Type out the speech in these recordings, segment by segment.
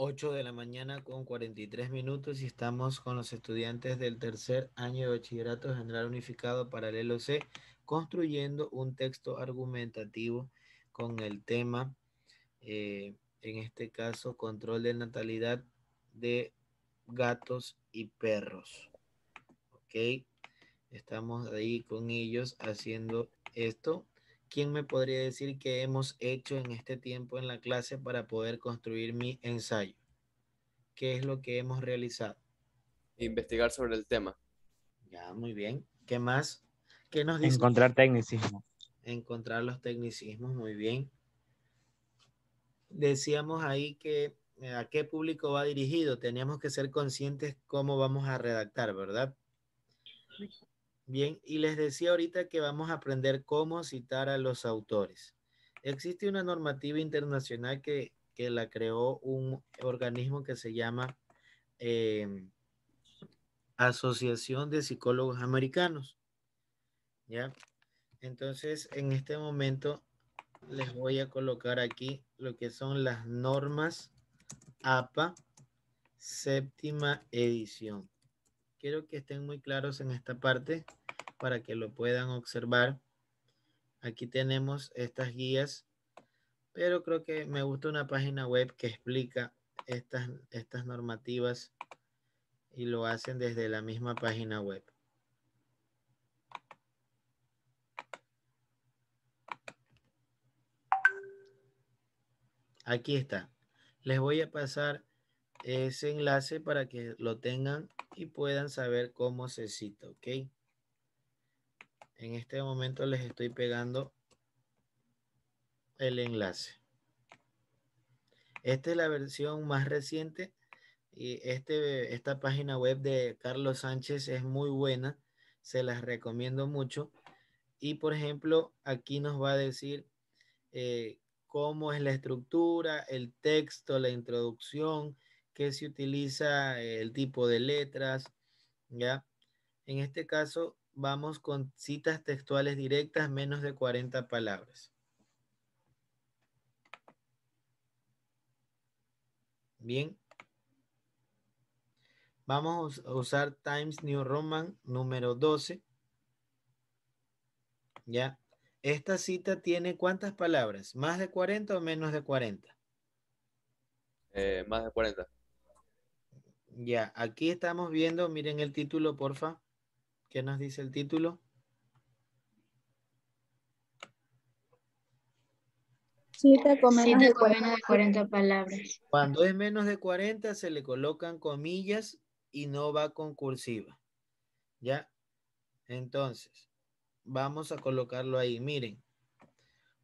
8 de la mañana con 43 minutos y estamos con los estudiantes del tercer año de Bachillerato General Unificado Paralelo C, construyendo un texto argumentativo con el tema, eh, en este caso, control de natalidad de gatos y perros. Ok, estamos ahí con ellos haciendo esto ¿quién me podría decir qué hemos hecho en este tiempo en la clase para poder construir mi ensayo? ¿Qué es lo que hemos realizado? Investigar sobre el tema. Ya, muy bien. ¿Qué más? ¿Qué nos dice? Encontrar tecnicismos. Encontrar los tecnicismos, muy bien. Decíamos ahí que eh, a qué público va dirigido. Teníamos que ser conscientes cómo vamos a redactar, ¿verdad? Bien, y les decía ahorita que vamos a aprender cómo citar a los autores. Existe una normativa internacional que, la creó un organismo que se llama em, Asociación de Psicólogos Americanos. ¿Ya? Entonces, en este momento les voy a colocar aquí lo que son las normas APA séptima edición. Quiero que estén muy claros en esta parte para que lo puedan observar. Aquí tenemos estas guías, pero creo que me gusta una página web que explica estas, estas normativas y lo hacen desde la misma página web. Aquí está. Les voy a pasar ese enlace para que lo tengan y puedan saber cómo se cita, ¿ok? En este momento les estoy pegando el enlace. Esta es la versión más reciente y este, esta página web de Carlos Sánchez es muy buena, se las recomiendo mucho. Y por ejemplo, aquí nos va a decir eh, cómo es la estructura, el texto, la introducción, qué se utiliza, eh, el tipo de letras, ¿ya? En este caso, vamos con citas textuales directas, menos de 40 palabras. Bien. Vamos a usar Times New Roman número 12. Ya. Esta cita tiene cuántas palabras? ¿Más de 40 o menos de 40? Eh, más de 40. Ya, aquí estamos viendo, miren el título, porfa. ¿Qué nos dice el título? Cita con menos, de, 40 palabras. Cuando es menos de 40 se le colocan comillas y no va con cursiva. ¿Ya? Entonces, vamos a colocarlo ahí. Miren,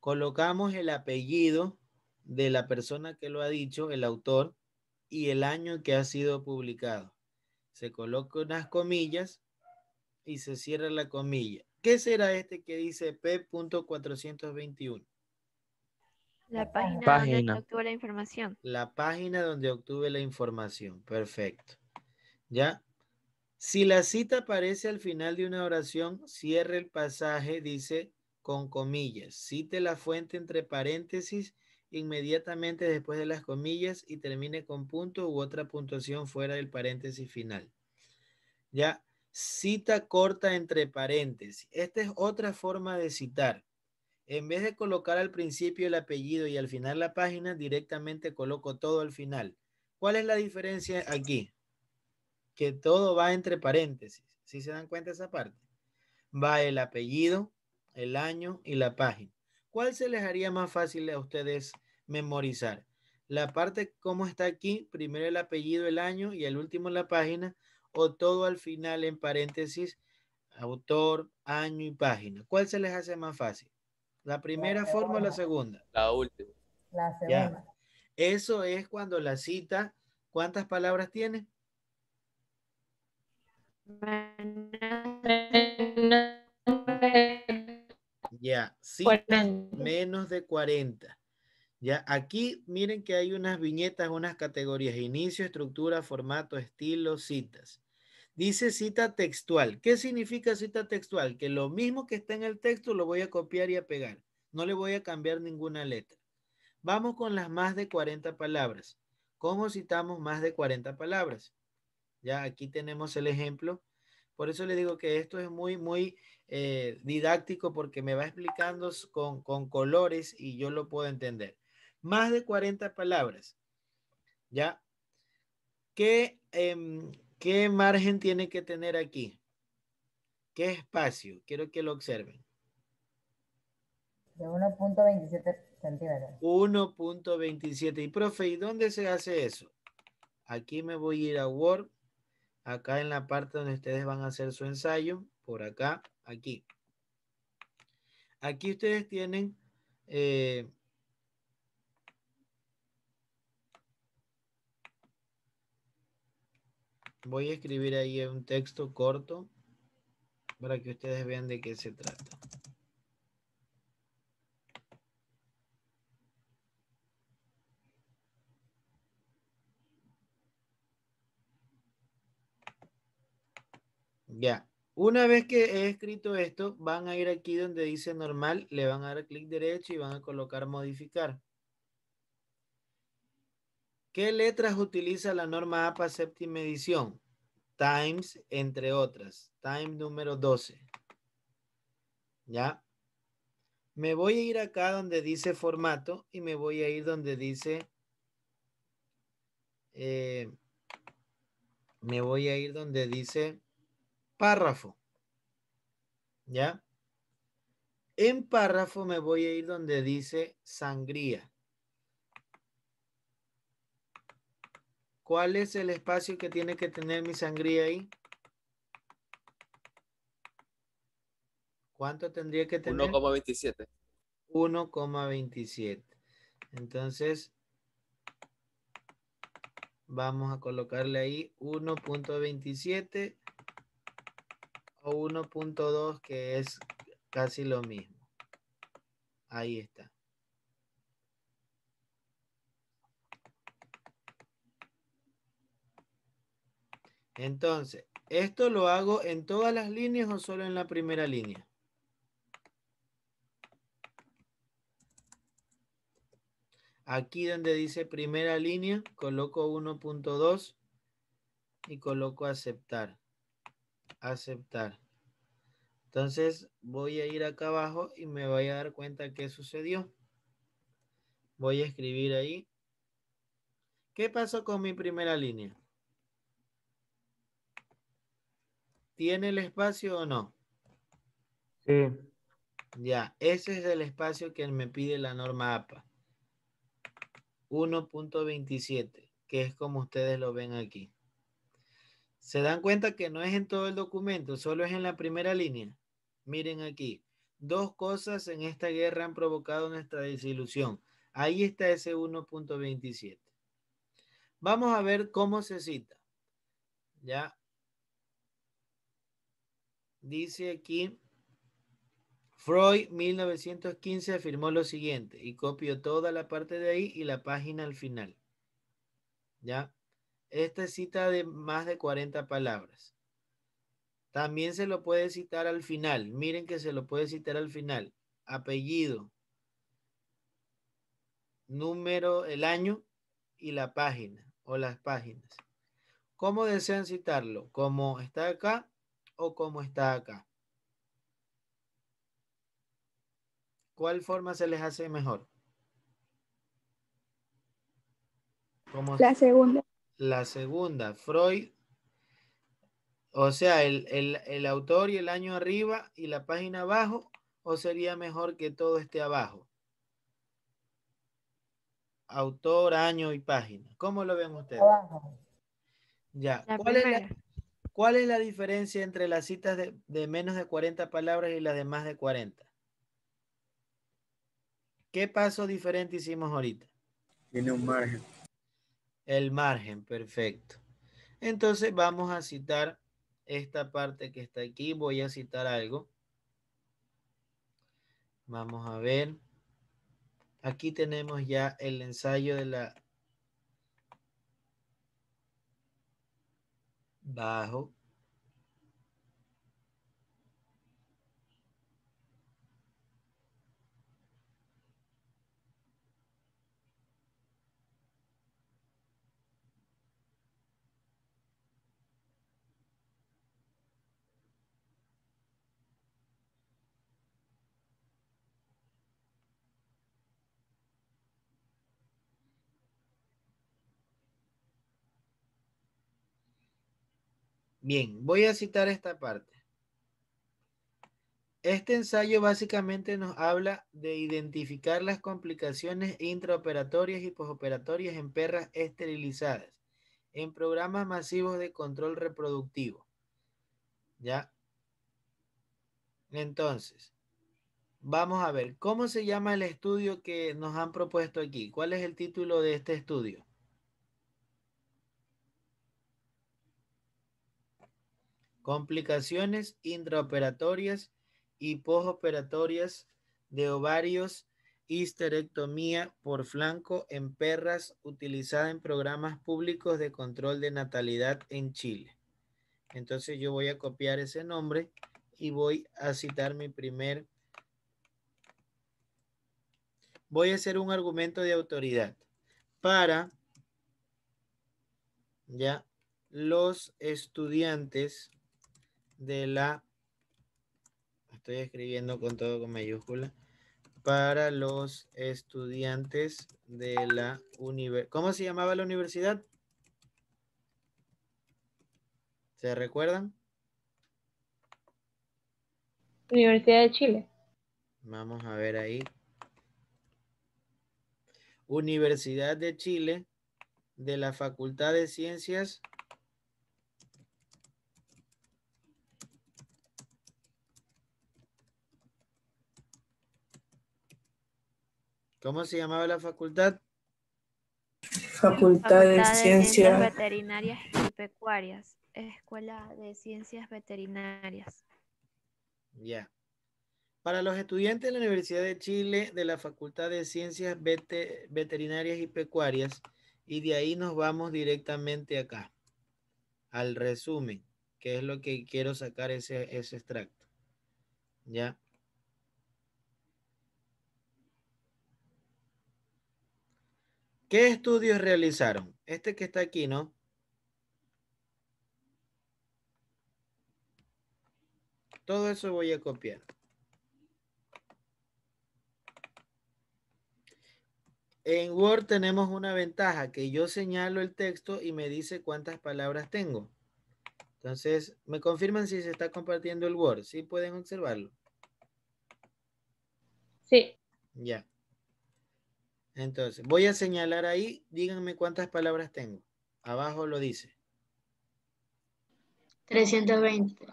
colocamos el apellido de la persona que lo ha dicho, el autor, y el año que ha sido publicado. Se colocan unas comillas y se cierra la comilla. ¿Qué será este que dice P.421? La página, donde obtuve la información. La página donde obtuve la información. Perfecto. ¿Ya? Si la cita aparece al final de una oración, cierre el pasaje, dice con comillas. Cite la fuente entre paréntesis inmediatamente después de las comillas y termine con punto u otra puntuación fuera del paréntesis final. ¿Ya? cita corta entre paréntesis. Esta es otra forma de citar. En vez de colocar al principio el apellido y al final la página, directamente coloco todo al final. ¿Cuál es la diferencia aquí? Que todo va entre paréntesis. ¿Sí se dan cuenta esa parte? Va el apellido, el año y la página. ¿Cuál se les haría más fácil a ustedes memorizar? La parte como está aquí, primero el apellido, el año y el último la página, o todo al final en paréntesis, autor, año y página. ¿Cuál se les hace más fácil? ¿La primera forma o la segunda? La última. La segunda. Eso es cuando la cita, ¿cuántas palabras tiene? Ya, sí menos de 40. Ya, aquí miren que hay unas viñetas, unas categorías, inicio, estructura, formato, estilo, citas. Dice cita textual. ¿Qué significa cita textual? Que lo mismo que está en el texto lo voy a copiar y a pegar. No le voy a cambiar ninguna letra. Vamos con las más de 40 palabras. ¿Cómo citamos más de 40 palabras? Ya aquí tenemos el ejemplo. Por eso le digo que esto es muy, muy eh, didáctico porque me va explicando con, colores y yo lo puedo entender. Más de 40 palabras. ¿Ya? ¿Qué, em, ¿Qué margen tiene que tener aquí? ¿Qué espacio? Quiero que lo observen. De 1.27 centímetros. 1.27. Y profe, ¿y dónde se hace eso? Aquí me voy a ir a Word. Acá en la parte donde ustedes van a hacer su ensayo. Por acá, aquí. Aquí ustedes tienen eh, Voy a escribir ahí un texto corto para que ustedes vean de qué se trata. Ya. Una vez que he escrito esto, van a ir aquí donde dice normal, le van a dar clic derecho y van a colocar modificar. ¿Qué letras utiliza la norma APA séptima edición? Times, entre otras. Time número 12. ¿Ya? Me voy a ir acá donde dice formato y me voy a ir donde dice... Eh, me voy a ir donde dice párrafo. ¿Ya? En párrafo me voy a ir donde dice sangría. ¿Cuál es el espacio que tiene que tener mi sangría ahí? ¿Cuánto tendría que tener? 1,27. 1,27. Entonces, vamos a colocarle ahí 1.27 o 1.2 que es casi lo mismo. Ahí está. Entonces, ¿esto lo hago en todas las líneas o solo en la primera línea? Aquí donde dice primera línea, coloco 1.2 y coloco aceptar. Aceptar. Entonces voy a ir acá abajo y me voy a dar cuenta qué sucedió. Voy a escribir ahí. ¿Qué pasó con mi primera línea? ¿Tiene el espacio o no? Sí. Ya, ese es el espacio que me pide la norma APA. 1.27, que es como ustedes lo ven aquí. ¿Se dan cuenta que no es en todo el documento, solo es en la primera línea? Miren aquí. Dos cosas en esta guerra han provocado nuestra desilusión. Ahí está ese 1.27. Vamos a ver cómo se cita. Ya, dice aquí, Freud 1915 afirmó lo siguiente, y copio toda la parte de ahí y la página al final. ¿Ya? Esta cita de más de 40 palabras. También se lo puede citar al final. Miren que se lo puede citar al final. Apellido, número, el año y la página o las páginas. ¿Cómo desean citarlo? Como está acá, o cómo está acá? ¿Cuál forma se les hace mejor? La segunda. La segunda. Freud. O sea, el, autor y el año arriba y la página abajo. ¿O sería mejor que todo esté abajo? Autor, año y página. ¿Cómo lo ven ustedes? Abajo. Ya. ¿Cuál es la, ¿Cuál es la diferencia entre las citas de, menos de 40 palabras y las de más de 40? ¿Qué paso diferente hicimos ahorita? Tiene un margen. El margen, perfecto. Entonces vamos a citar esta parte que está aquí. Voy a citar algo. Vamos a ver. Aquí tenemos ya el ensayo de la bajo Bien, voy a citar esta parte. Este ensayo básicamente nos habla de identificar las complicaciones intraoperatorias y posoperatorias en perras esterilizadas en programas masivos de control reproductivo. ¿Ya? Entonces, vamos a ver, ¿cómo se llama el estudio que nos han propuesto aquí? ¿Cuál es el título de este estudio? complicaciones intraoperatorias y posoperatorias de ovarios, histerectomía por flanco en perras utilizada en programas públicos de control de natalidad en Chile. Entonces yo voy a copiar ese nombre y voy a citar mi primer... Voy a hacer un argumento de autoridad para ya los estudiantes de la, estoy escribiendo con todo con mayúscula, para los estudiantes de la universidad. ¿Cómo se llamaba la universidad? ¿Se recuerdan? Universidad de Chile. Vamos a ver ahí. Universidad de Chile de la Facultad de Ciencias ¿Cómo se llamaba la facultad? Facultad, de, Ciencias, Veterinarias y Pecuarias, Escuela de Ciencias Veterinarias. Ya. Para los estudiantes de la Universidad de Chile de la Facultad de Ciencias Veterinarias y Pecuarias, y de ahí nos vamos directamente acá, al resumen, que es lo que quiero sacar ese, ese extracto. ¿Ya? ¿Qué estudios realizaron? Este que está aquí, ¿no? Todo eso voy a copiar. En Word tenemos una ventaja, que yo señalo el texto y me dice cuántas palabras tengo. Entonces, me confirman si se está compartiendo el Word. ¿Sí pueden observarlo? Sí. Ya. Entonces, voy a señalar ahí, díganme cuántas palabras tengo. Abajo lo dice. 320.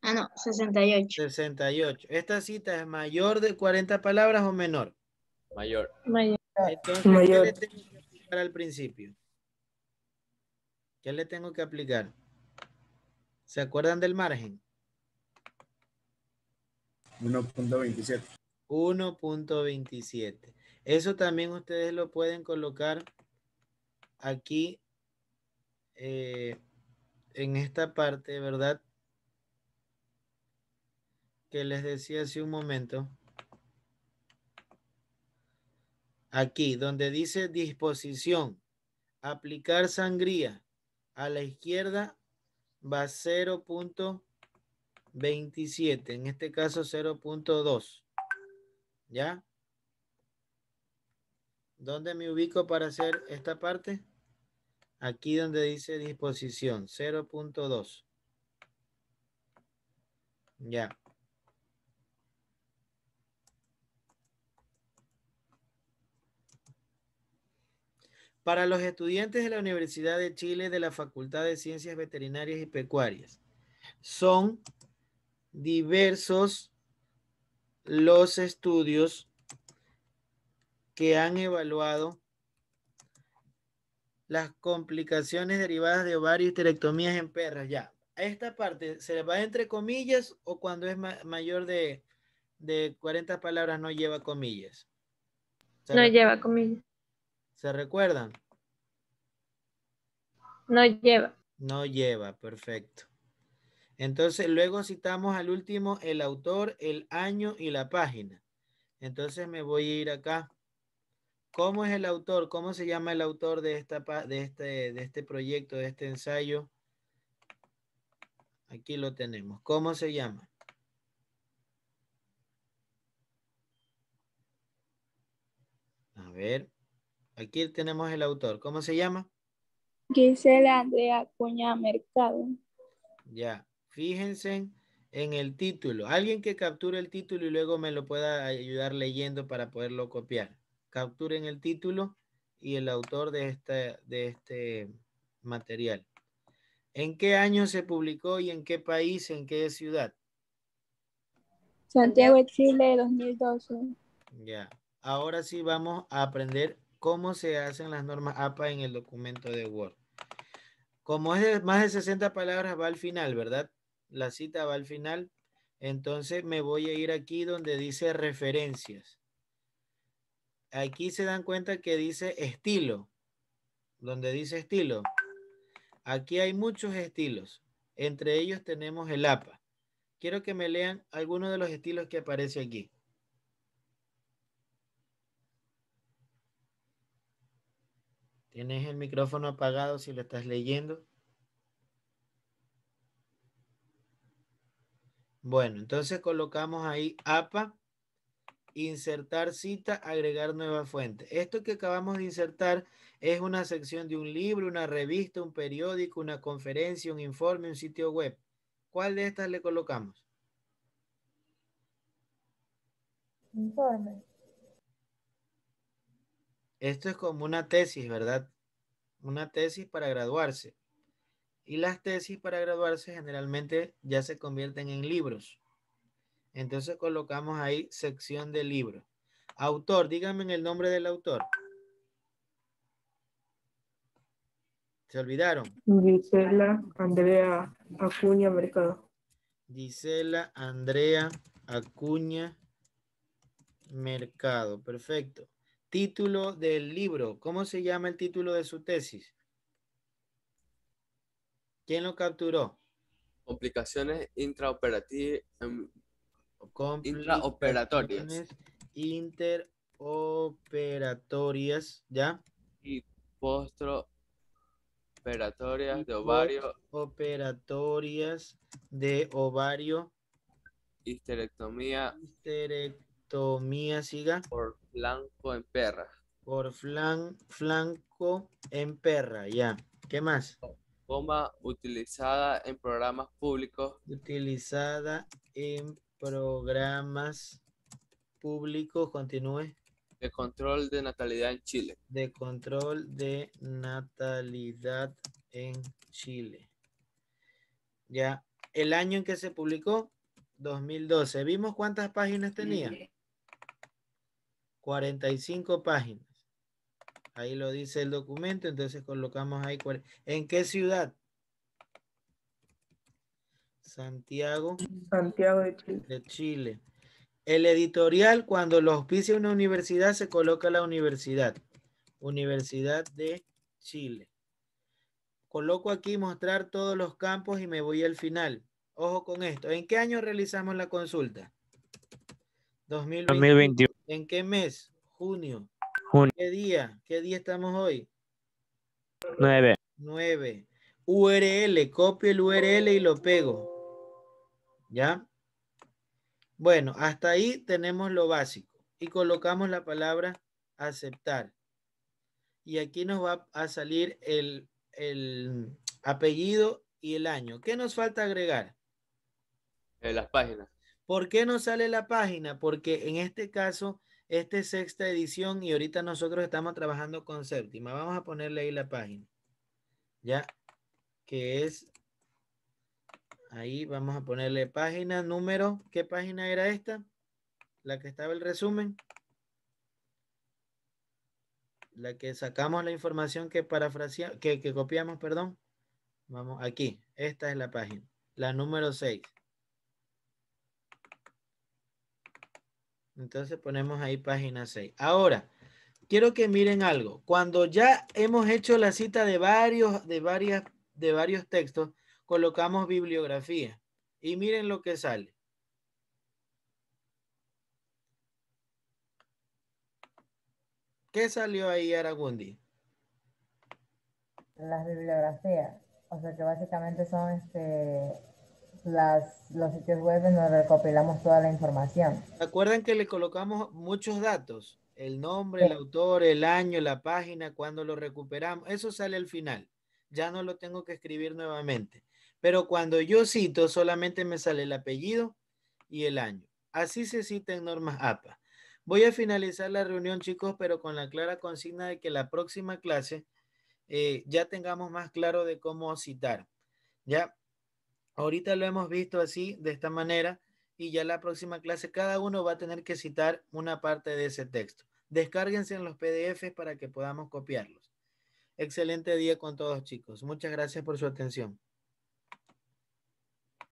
Ah, no, 68. 68. ¿Esta cita es mayor de 40 palabras o menor? Mayor. Mayor. Entonces, mayor. ¿qué le tengo que aplicar al principio? ¿Qué le tengo que aplicar? ¿Se acuerdan del margen? 1.27. 1.27. Eso también ustedes lo pueden colocar aquí eh, en esta parte, ¿verdad? Que les decía hace un momento. Aquí, donde dice disposición, aplicar sangría a la izquierda va 0.27, en este caso 0.2. ¿Ya? ¿Dónde me ubico para hacer esta parte? Aquí donde dice disposición, 0.2. Ya. Para los estudiantes de la Universidad de Chile de la Facultad de Ciencias Veterinarias y Pecuarias, son diversos los estudios que han evaluado las complicaciones derivadas de ovarios y en perras. Ya, a esta parte se va entre comillas o cuando es mayor de, de, 40 palabras no lleva comillas. No lleva comillas. ¿Se recuerdan? No lleva. No lleva, perfecto. Entonces, luego citamos al último el autor, el año y la página. Entonces me voy a ir acá. ¿Cómo es el autor? ¿Cómo se llama el autor de, esta, de, este, de este proyecto, de este ensayo? Aquí lo tenemos. ¿Cómo se llama? A ver, aquí tenemos el autor. ¿Cómo se llama? Gisela Andrea Cuña Mercado. Ya, fíjense en el título. Alguien que capture el título y luego me lo pueda ayudar leyendo para poderlo copiar en el título y el autor de, este de este material. ¿En qué año se publicó y en qué país, en qué ciudad? Santiago, de Chile, 2012. Ya. Ahora sí vamos a aprender cómo se hacen las normas APA en el documento de Word. Como es de más de 60 palabras, va al final, ¿verdad? La cita va al final. Entonces me voy a ir aquí donde dice referencias. Aquí se dan cuenta que dice estilo. Donde dice estilo. Aquí hay muchos estilos. Entre ellos tenemos el APA. Quiero que me lean algunos de los estilos que aparece aquí. Tienes el micrófono apagado si lo estás leyendo. Bueno, entonces colocamos ahí APA insertar cita, agregar nueva fuente. Esto que acabamos de insertar es una sección de un libro, una revista, un periódico, una conferencia, un informe, un sitio web. ¿Cuál de estas le colocamos? Informe. Esto es como una tesis, ¿verdad? Una tesis para graduarse. Y las tesis para graduarse generalmente ya se convierten en libros. Entonces colocamos ahí sección de libro. Autor, díganme el nombre del autor. ¿Se olvidaron? Gisela Andrea Acuña Mercado. Gisela Andrea Acuña Mercado. Perfecto. Título del libro. ¿Cómo se llama el título de su tesis? ¿Quién lo capturó? Complicaciones intraoperativas Intraoperatorias. Interoperatorias, ¿ya? Y postoperatorias de ovario. Operatorias de ovario. Histerectomía. Histerectomía, siga. Por flanco en perra. Por flan, flanco en perra, ya. ¿Qué más? Coma utilizada en programas públicos. Utilizada en programas públicos, continúe. De control de natalidad en Chile. De control de natalidad en Chile. Ya, el año en que se publicó, 2012. ¿Vimos cuántas páginas tenía? 45 páginas. Ahí lo dice el documento, entonces colocamos ahí. ¿En qué ciudad? Santiago, Santiago de Chile. El editorial, cuando lo auspicia una universidad, se coloca la universidad. Universidad de Chile. Coloco aquí mostrar todos los campos y me voy al final. Ojo con esto. ¿En qué año realizamos la consulta? 2021. ¿En qué mes? Junio. Junio. ¿Qué día? ¿Qué día estamos hoy? 9. 9. URL, copio el URL y lo pego. ¿Ya? Bueno, hasta ahí tenemos lo básico y colocamos la palabra aceptar. Y aquí nos va a salir el, apellido y el año. ¿Qué nos falta agregar? Eh, las páginas. ¿Por qué no sale la página? Porque en este caso, esta es sexta edición y ahorita nosotros estamos trabajando con séptima. Vamos a ponerle ahí la página. ¿Ya? Que es Ahí vamos a ponerle página, número. ¿Qué página era esta? La que estaba el resumen. La que sacamos la información que que, que copiamos, perdón. Vamos, aquí. Esta es la página. La número 6. Entonces ponemos ahí página 6. Ahora, quiero que miren algo. Cuando ya hemos hecho la cita de varios, de varias, de varios textos, colocamos bibliografía y miren lo que sale. ¿Qué salió ahí, Aragundi? Las bibliografías, o sea que básicamente son este, las, los sitios web donde recopilamos toda la información. ¿Se acuerdan que le colocamos muchos datos? El nombre, el autor, el año, la página, cuando lo recuperamos. Eso sale al final. Ya no lo tengo que escribir nuevamente. Pero cuando yo cito, solamente me sale el apellido y el año. Así se cita en normas APA. Voy a finalizar la reunión, chicos, pero con la clara consigna de que la próxima clase eh, ya tengamos más claro de cómo citar. Ya, ahorita lo hemos visto así, de esta manera, y ya la próxima clase cada uno va a tener que citar una parte de ese texto. Descárguense en los PDFs para que podamos copiarlos. Excelente día con todos, chicos. Muchas gracias por su atención.